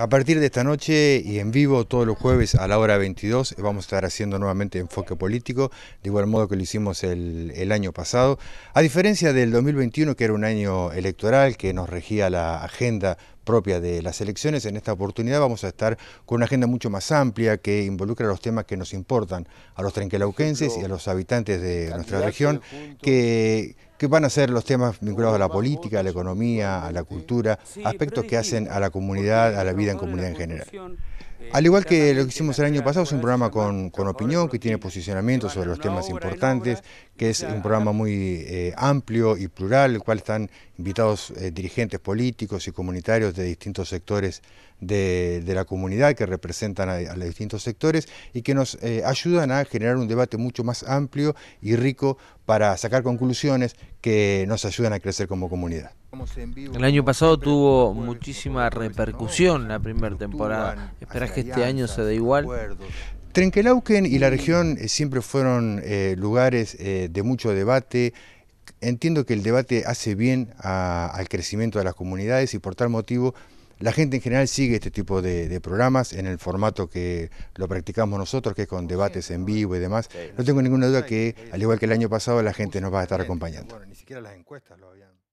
A partir de esta noche y en vivo todos los jueves a la hora 22 vamos a estar haciendo nuevamente enfoque político, de igual modo que lo hicimos el, año pasado. A diferencia del 2021, que era un año electoral, que nos regía la agenda propia de las elecciones. En esta oportunidad vamos a estar con una agenda mucho más amplia que involucra los temas que nos importan a los trenquelauquenses y a los habitantes de nuestra región, que, que van a ser los temas vinculados a la política, a la economía, a la cultura, aspectos que hacen a la comunidad, a la vida en comunidad en general. Al igual que lo que hicimos el año pasado, es un programa con, opinión, que tiene posicionamiento sobre los temas importantes, que es un programa muy eh, amplio y plural, el cual están invitados eh, dirigentes políticos y comunitarios de distintos sectores de, la comunidad que representan a, los distintos sectores y que nos eh, ayudan a generar un debate mucho más amplio y rico para sacar conclusiones que nos ayudan a crecer como comunidad. El año pasado tuvo muchísima repercusión la primera temporada. ¿Esperás que este año se dé igual? Trenquelauquen y la región eh, siempre fueron eh, lugares eh, de mucho debate. Entiendo que el debate hace bien al crecimiento de las comunidades y por tal motivo la gente en general sigue este tipo de, programas en el formato que lo practicamos nosotros, que es con debates en vivo y demás. No tengo ninguna duda que, al igual que el año pasado, la gente nos va a estar acompañando. ni siquiera las encuestas lo